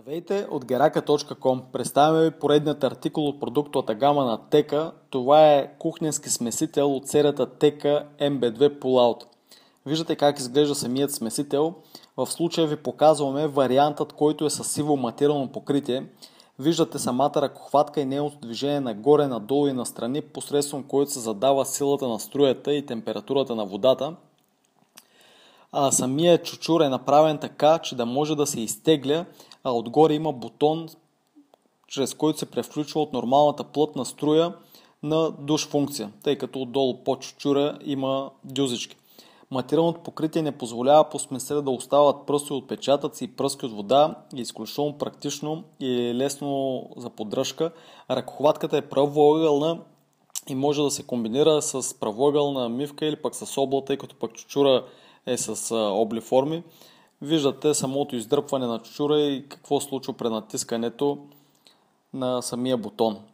Здравейте от geraka.com. Представяме ви поредният артикул от продуктовата гама на Тека. Това е кухненски смесител от серията Тека MB2 Pullout. Виждате как изглежда самият смесител. В случая ви показваме вариантът, който е с сиво материално покритие. Виждате самата ръкохватка и нейното движение нагоре, надолу и настрани, посредством което се задава силата на струята и температурата на водата – а, самия чучур е направен така, че да може да се изтегля, а отгоре има бутон, чрез който се превключва от нормалната плътна струя на душ функция, тъй като отдолу по чучура има дюзички. Материалното покритие не позволява по смесера да остават пръсти отпечатъци и пръски от вода и е изключително практично и е лесно за поддръжка. Ръкохватката е правоъгълна и може да се комбинира с правоъгълна мивка или пък с облата, тъй като пък чучура е с обли форми. Виждате самото издръпване на чучура и какво случва при натискането на самия бутон.